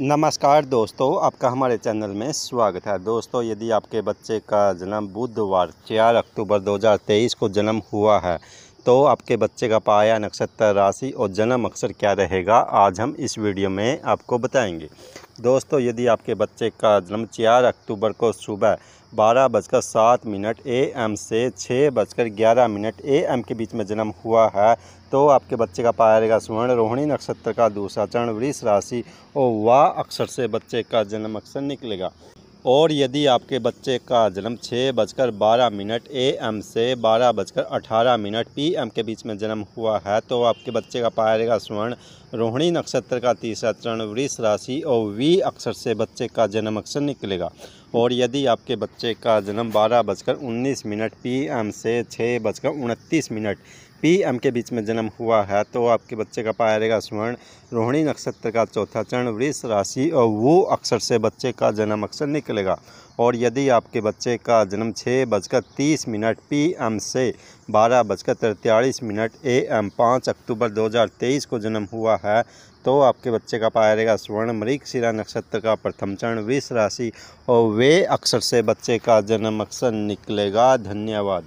नमस्कार दोस्तों आपका हमारे चैनल में स्वागत है दोस्तों यदि आपके बच्चे का जन्म बुधवार चार अक्टूबर 2023 को जन्म हुआ है तो आपके बच्चे का पाया नक्षत्र राशि और जन्म अक्षर क्या रहेगा आज हम इस वीडियो में आपको बताएंगे दोस्तों यदि आपके बच्चे का जन्म चार अक्टूबर को सुबह बारह बजकर सात मिनट ए एम से छः बजकर ग्यारह मिनट ए एम के बीच में जन्म हुआ है तो आपके बच्चे का पाया रहेगा स्वर्ण रोहिणी नक्षत्र का दूसरा चरण वृष राशि और वाह अक्षर से बच्चे का जन्म अक्षर निकलेगा और यदि आपके बच्चे का जन्म छः बजकर बारह मिनट ए एम से बारह बजकर अठारह मिनट पी एम के बीच में जन्म हुआ है तो आपके बच्चे का पाएगा स्वर्ण रोहिणी नक्षत्र का तीसरा चरण वृष राशि और वी अक्षर से बच्चे का जन्म अक्षर निकलेगा और यदि आपके बच्चे का जन्म बारह बजकर उन्नीस मिनट पी एम से छः बजकर उनतीस मिनट पी एम के बीच में जन्म हुआ है तो आपके बच्चे का पाया जाएगा स्वर्ण रोहिणी नक्षत्र का चौथा चरण वृष राशि और वो अक्षर से बच्चे का जन्म अक्षर निकलेगा और यदि आपके बच्चे का जन्म छः बजकर तीस मिनट पी एम से बारह बजकर तैंतालीस मिनट ए एम पाँच अक्टूबर 2023 को जन्म हुआ है तो आपके बच्चे का पाया जाएगा स्वर्ण मृग शिरा नक्षत्र का प्रथम चरण विष राशि और वे अक्षर से बच्चे का जन्म अक्सर निकलेगा धन्यवाद